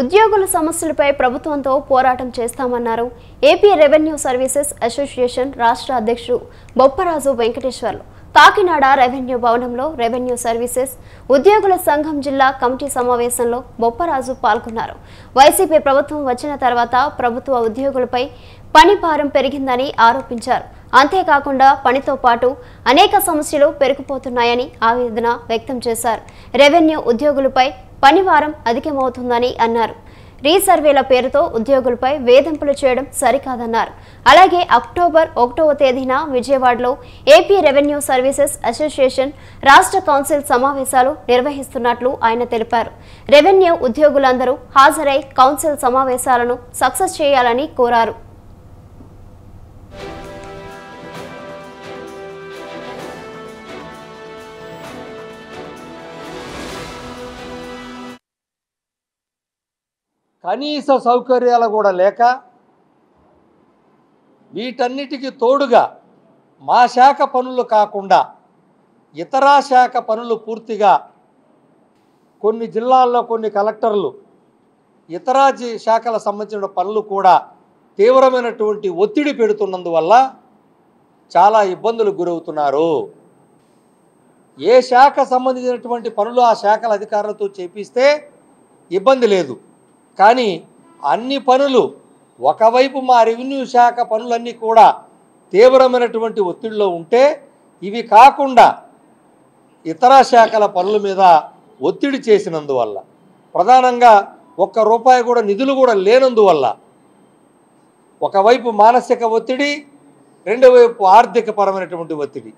ఉద్యోగుల సమస్యలపై ప్రభుత్వంతో పోరాటం చేస్తామన్నారు ఏపీ రెవెన్యూ సర్వీసెస్ అసోసియేషన్ రాష్ట్ర అధ్యక్షుడు బొప్పరాజు వెంకటేశ్వర్లు కాకినాడ రెవెన్యూ భవనంలో రెవెన్యూ సర్వీసెస్ ఉద్యోగుల సంఘం జిల్లా కమిటీ సమావేశంలో బొప్పరాజు పాల్గొన్నారు వైసీపీ ప్రభుత్వం వచ్చిన తర్వాత ప్రభుత్వ ఉద్యోగులపై పని భారం పెరిగిందని ఆరోపించారు అంతేకాకుండా పనితో పాటు అనేక సమస్యలు పెరిగిపోతున్నాయని ఆవేదన వ్యక్తం చేశారు రెవెన్యూ ఉద్యోగులపై పనివారం అధికమవుతుందని అన్నారు రీసర్వేల పేరుతో ఉద్యోగులపై వేధింపులు చేయడం సరికాదన్నారు అలాగే అక్టోబర్ ఒకటవ తేదీన విజయవాడలో ఏపీ రెవెన్యూ సర్వీసెస్ అసోసియేషన్ రాష్ట్ర కౌన్సిల్ సమావేశాలు నిర్వహిస్తున్నట్లు ఆయన తెలిపారు రెవెన్యూ ఉద్యోగులందరూ హాజరై కౌన్సిల్ సమావేశాలను సక్సెస్ చేయాలని కోరారు కనీస సౌకర్యాలు కూడా లేక వీటన్నిటికీ తోడుగా మా శాఖ పనులు కాకుండా ఇతర శాఖ పనులు పూర్తిగా కొన్ని జిల్లాల్లో కొన్ని కలెక్టర్లు ఇతర శాఖల సంబంధించిన పనులు కూడా తీవ్రమైనటువంటి ఒత్తిడి పెడుతున్నందువల్ల చాలా ఇబ్బందులు గురవుతున్నారు ఏ శాఖ సంబంధించినటువంటి పనులు ఆ శాఖల అధికారులతో చేపిస్తే ఇబ్బంది లేదు కానీ అన్ని పనులు ఒకవైపు మా రెవెన్యూ శాఖ పనులన్నీ కూడా తీవ్రమైనటువంటి ఒత్తిడిలో ఉంటే ఇవి కాకుండా ఇతర శాఖల పనుల మీద ఒత్తిడి చేసినందువల్ల ప్రధానంగా ఒక్క రూపాయి కూడా నిధులు కూడా లేనందువల్ల ఒకవైపు మానసిక ఒత్తిడి రెండవ వైపు ఆర్థికపరమైనటువంటి ఒత్తిడి